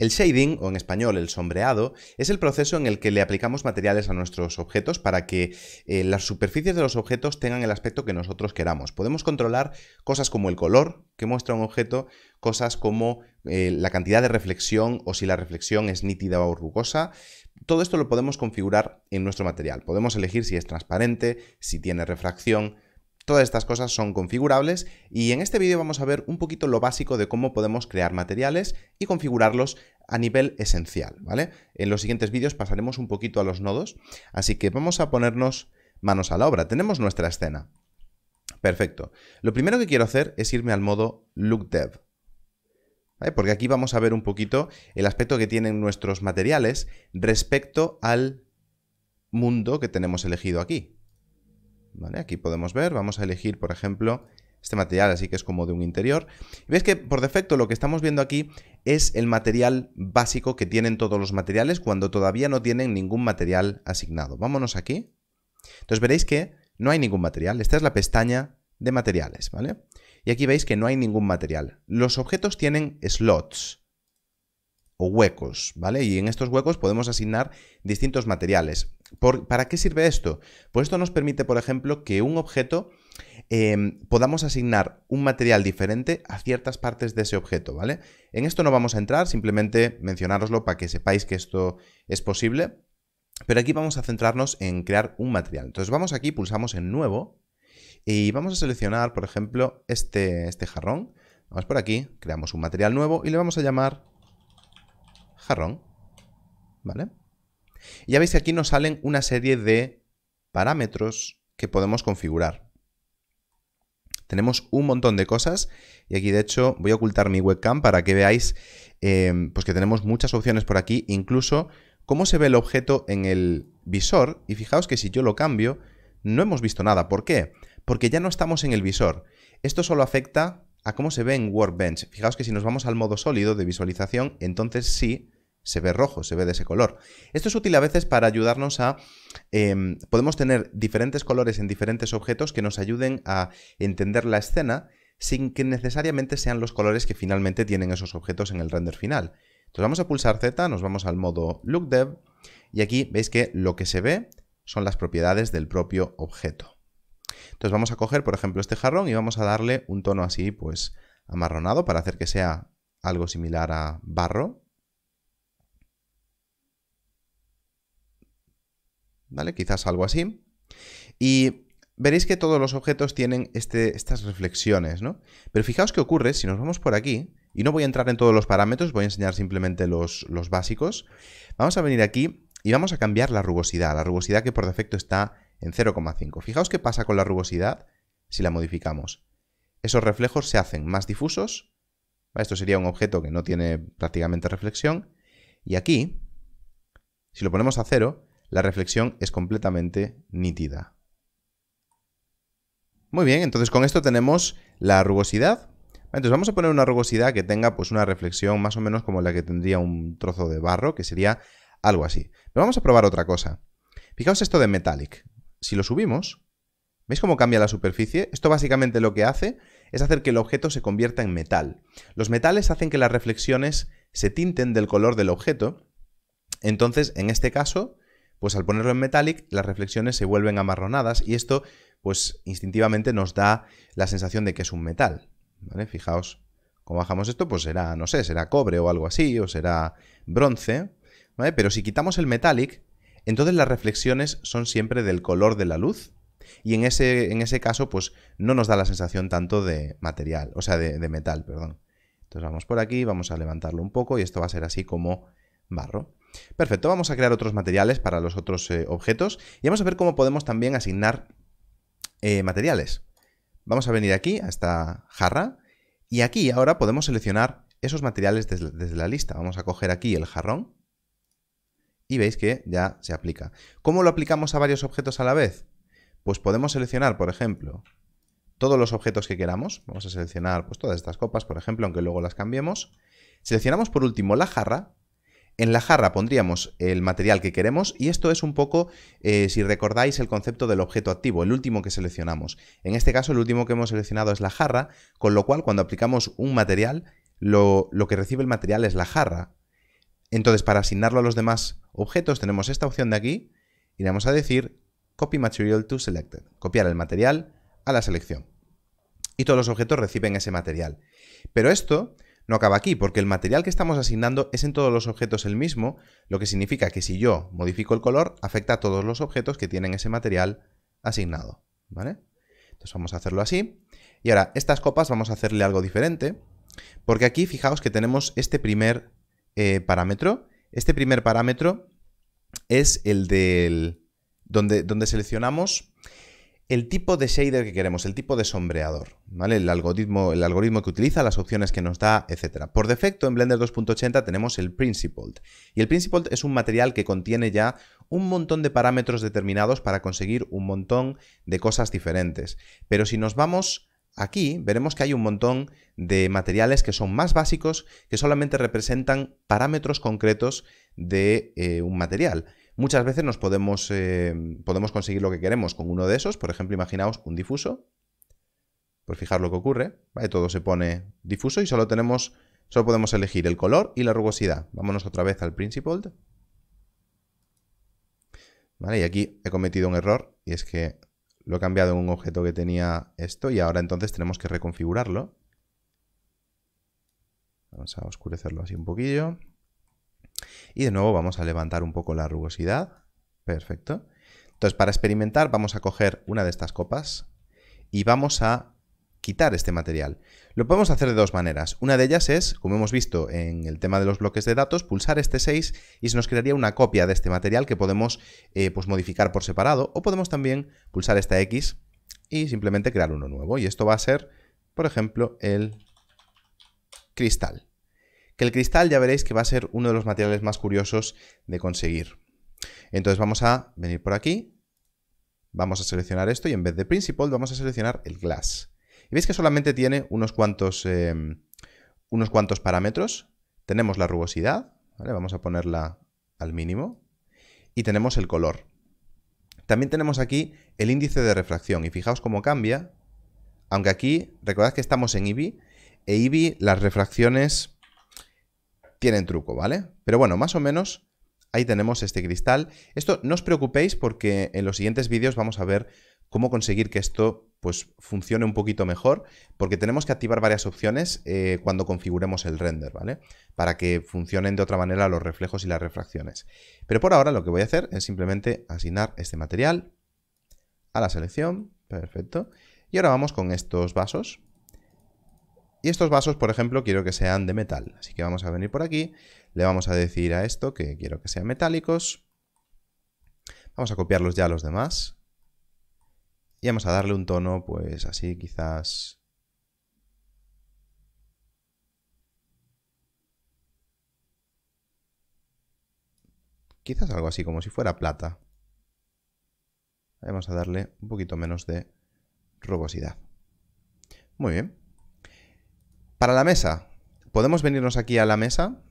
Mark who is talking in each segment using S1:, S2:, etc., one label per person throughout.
S1: El shading, o en español el sombreado, es el proceso en el que le aplicamos materiales a nuestros objetos para que eh, las superficies de los objetos tengan el aspecto que nosotros queramos. Podemos controlar cosas como el color que muestra un objeto, cosas como eh, la cantidad de reflexión o si la reflexión es nítida o rugosa. Todo esto lo podemos configurar en nuestro material. Podemos elegir si es transparente, si tiene refracción, Todas estas cosas son configurables y en este vídeo vamos a ver un poquito lo básico de cómo podemos crear materiales y configurarlos a nivel esencial, ¿vale? En los siguientes vídeos pasaremos un poquito a los nodos, así que vamos a ponernos manos a la obra. Tenemos nuestra escena. Perfecto. Lo primero que quiero hacer es irme al modo Look Dev. Porque aquí vamos a ver un poquito el aspecto que tienen nuestros materiales respecto al mundo que tenemos elegido aquí. Aquí podemos ver, vamos a elegir, por ejemplo, este material, así que es como de un interior. Y que por defecto lo que estamos viendo aquí es el material básico que tienen todos los materiales cuando todavía no tienen ningún material asignado. Vámonos aquí. Entonces veréis que no hay ningún material. Esta es la pestaña de materiales, ¿vale? Y aquí veis que no hay ningún material. Los objetos tienen slots o huecos, ¿vale? Y en estos huecos podemos asignar distintos materiales. ¿Para qué sirve esto? Pues esto nos permite, por ejemplo, que un objeto em, podamos asignar un material diferente a ciertas partes de ese objeto, ¿vale? En esto no vamos a entrar, simplemente mencionároslo para que sepáis que esto es posible, pero aquí vamos a centrarnos en crear un material. Entonces vamos aquí, pulsamos en Nuevo y vamos a seleccionar, por ejemplo, este, este jarrón. Vamos por aquí, creamos un material nuevo y le vamos a llamar jarrón, ¿vale? Y ya veis que aquí nos salen una serie de parámetros que podemos configurar. Tenemos un montón de cosas y aquí de hecho voy a ocultar mi webcam para que veáis em, pues que tenemos muchas opciones por aquí, incluso cómo se ve el objeto en el visor y fijaos que si yo lo cambio no hemos visto nada. ¿Por qué? Porque ya no estamos en el visor. Esto solo afecta a cómo se ve en Workbench. Fijaos que si nos vamos al modo sólido de visualización, entonces sí se ve rojo, se ve de ese color. Esto es útil a veces para ayudarnos a... Em, podemos tener diferentes colores en diferentes objetos que nos ayuden a entender la escena sin que necesariamente sean los colores que finalmente tienen esos objetos en el render final. Entonces vamos a pulsar Z, nos vamos al modo LookDev y aquí veis que lo que se ve son las propiedades del propio objeto. Entonces vamos a coger, por ejemplo, este jarrón y vamos a darle un tono así, pues, amarronado para hacer que sea algo similar a barro. ¿vale? Quizás algo así. Y veréis que todos los objetos tienen este, estas reflexiones, ¿no? Pero fijaos qué ocurre si nos vamos por aquí, y no voy a entrar en todos los parámetros, voy a enseñar simplemente los, los básicos. Vamos a venir aquí y vamos a cambiar la rugosidad, la rugosidad que por defecto está en 0,5. Fijaos qué pasa con la rugosidad si la modificamos. Esos reflejos se hacen más difusos, esto sería un objeto que no tiene prácticamente reflexión, y aquí, si lo ponemos a cero, la reflexión es completamente nítida. Muy bien, entonces con esto tenemos la rugosidad. Entonces vamos a poner una rugosidad que tenga pues una reflexión más o menos como la que tendría un trozo de barro, que sería algo así. Pero vamos a probar otra cosa. Fijaos esto de metallic. Si lo subimos, ¿veis cómo cambia la superficie? Esto básicamente lo que hace es hacer que el objeto se convierta en metal. Los metales hacen que las reflexiones se tinten del color del objeto. Entonces, en este caso, pues al ponerlo en metallic las reflexiones se vuelven amarronadas y esto pues instintivamente nos da la sensación de que es un metal. Fijaos, como bajamos esto, pues será, no sé, será cobre o algo así, o será bronce. Pero si quitamos el metallic, entonces las reflexiones son siempre del color de la luz. Y en ese, en ese caso, pues no nos da la sensación tanto de material, o sea, de metal, perdón. Entonces vamos por aquí, vamos a levantarlo un poco y esto va a ser así como barro. Perfecto, vamos a crear otros materiales para los otros eh, objetos y vamos a ver cómo podemos también asignar eh, materiales. Vamos a venir aquí a esta jarra y aquí ahora podemos seleccionar esos materiales desde, la lista. Vamos a coger aquí el jarrón y veis que ya se aplica. ¿Cómo lo aplicamos a varios objetos a la vez? Pues podemos seleccionar, por ejemplo, todos los objetos que queramos. Vamos a seleccionar pues, todas estas copas, por ejemplo, aunque luego las cambiemos. Seleccionamos por último la jarra en la jarra pondríamos el material que queremos y esto es un poco, eh, si recordáis, el concepto del objeto activo, el último que seleccionamos. En este caso el último que hemos seleccionado es la jarra, con lo cual cuando aplicamos un material, lo, que recibe el material es la jarra. Entonces para asignarlo a los demás objetos tenemos esta opción de aquí, y vamos a decir Copy Material to Selected, copiar el material a la selección. Y todos los objetos reciben ese material. Pero esto no acaba aquí, porque el material que estamos asignando es en todos los objetos el mismo, lo que significa que si yo modifico el color, afecta a todos los objetos que tienen ese material asignado. ¿vale? Entonces vamos a hacerlo así. Y ahora, estas copas vamos a hacerle algo diferente, porque aquí fijaos que tenemos este primer eh, parámetro. Este primer parámetro es el del... donde, donde seleccionamos el tipo de shader que queremos, el tipo de sombreador, ¿vale? El algoritmo, el algoritmo que utiliza, las opciones que nos da, etc. Por defecto, en Blender 2.80 tenemos el Principled. Y el Principled es un material que contiene ya un montón de parámetros determinados para conseguir un montón de cosas diferentes. Pero si nos vamos Aquí veremos que hay un montón de materiales que son más básicos, que solamente representan parámetros concretos de eh, un material. Muchas veces nos podemos, eh, podemos conseguir lo que queremos con uno de esos. Por ejemplo, imaginaos un difuso. Por pues fijar lo que ocurre. Todo se pone difuso y solo tenemos. Solo podemos elegir el color y la rugosidad. Vámonos otra vez al Principled. Y aquí he cometido un error y es que lo he cambiado en un objeto que tenía esto y ahora entonces tenemos que reconfigurarlo. Vamos a oscurecerlo así un poquillo. Y de nuevo vamos a levantar un poco la rugosidad. Perfecto. Entonces, para experimentar, vamos a coger una de estas copas y vamos a quitar este material. Lo podemos hacer de dos maneras. Una de ellas es, como hemos visto en el tema de los bloques de datos, pulsar este 6 y se nos crearía una copia de este material que podemos eh, pues, modificar por separado o podemos también pulsar esta X y simplemente crear uno nuevo. Y esto va a ser, por ejemplo, el cristal. Que el cristal ya veréis que va a ser uno de los materiales más curiosos de conseguir. Entonces vamos a venir por aquí, vamos a seleccionar esto y en vez de principal vamos a seleccionar el glass. Y veis que solamente tiene unos cuantos, em, unos cuantos parámetros. Tenemos la rugosidad, vamos a ponerla al mínimo, y tenemos el color. También tenemos aquí el índice de refracción y fijaos cómo cambia, aunque aquí recordad que estamos en IBI, e IBI las refracciones tienen truco, ¿vale? Pero bueno, más o menos ahí tenemos este cristal. Esto no os preocupéis porque en los siguientes vídeos vamos a ver cómo conseguir que esto pues funcione un poquito mejor, porque tenemos que activar varias opciones eh, cuando configuremos el render, ¿vale? Para que funcionen de otra manera los reflejos y las refracciones. Pero por ahora lo que voy a hacer es simplemente asignar este material a la selección, perfecto. Y ahora vamos con estos vasos, y estos vasos, por ejemplo, quiero que sean de metal. Así que vamos a venir por aquí, le vamos a decir a esto que quiero que sean metálicos. Vamos a copiarlos ya a los demás. Y vamos a darle un tono, pues así quizás... Quizás algo así, como si fuera plata. Vamos a darle un poquito menos de rugosidad. Muy bien. Para la mesa, podemos venirnos aquí a la mesa,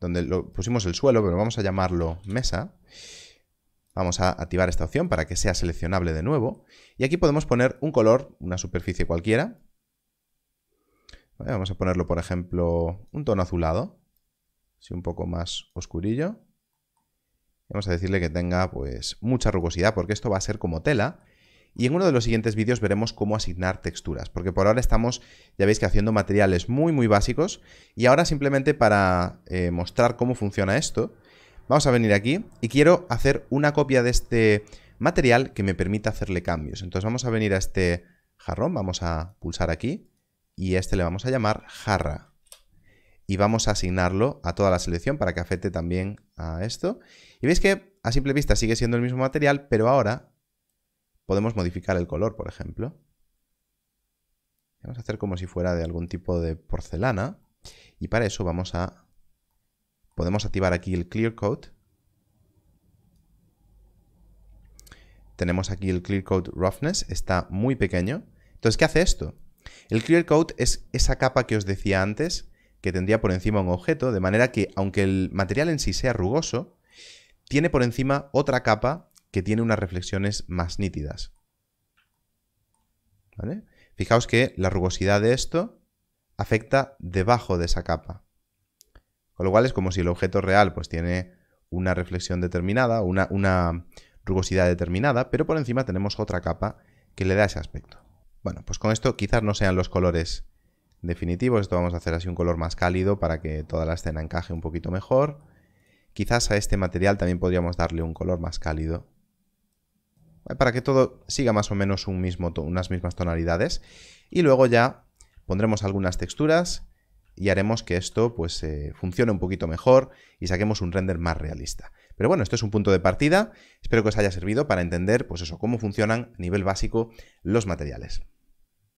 S1: donde lo pusimos el suelo, pero vamos a llamarlo mesa. Vamos a activar esta opción para que sea seleccionable de nuevo. Y aquí podemos poner un color, una superficie cualquiera. vamos a ponerlo, por ejemplo, un tono azulado. Así un poco más oscurillo. Vamos a decirle que tenga pues mucha rugosidad porque esto va a ser como tela y en uno de los siguientes vídeos veremos cómo asignar texturas, porque por ahora estamos, ya veis que haciendo materiales muy muy básicos. Y ahora simplemente para eh, mostrar cómo funciona esto, vamos a venir aquí y quiero hacer una copia de este material que me permita hacerle cambios. Entonces vamos a venir a este jarrón, vamos a pulsar aquí y este le vamos a llamar jarra. Y vamos a asignarlo a toda la selección para que afecte también a esto. Y veis que a simple vista sigue siendo el mismo material, pero ahora Podemos modificar el color, por ejemplo. Vamos a hacer como si fuera de algún tipo de porcelana. Y para eso vamos a... Podemos activar aquí el Clear Coat. Tenemos aquí el Clear Coat Roughness. Está muy pequeño. Entonces, ¿qué hace esto? El Clear Coat es esa capa que os decía antes que tendría por encima un objeto, de manera que, aunque el material en sí sea rugoso, tiene por encima otra capa que tiene unas reflexiones más nítidas. Fijaos que la rugosidad de esto afecta debajo de esa capa. Con lo cual es como si el objeto real pues tiene una reflexión determinada, una rugosidad determinada, pero por encima tenemos otra capa que le da ese aspecto. Bueno, pues con esto quizás no sean los colores definitivos, esto vamos a hacer así un color más cálido para que toda la escena encaje un poquito mejor. Quizás a este material también podríamos darle un color más cálido para que todo siga más o menos unas mismas tonalidades. Y luego ya pondremos algunas texturas y haremos que esto pues eh, funcione un poquito mejor y saquemos un render más realista. Pero bueno, esto es un punto de partida. Espero que os haya servido para entender pues eso, cómo funcionan a nivel básico los materiales.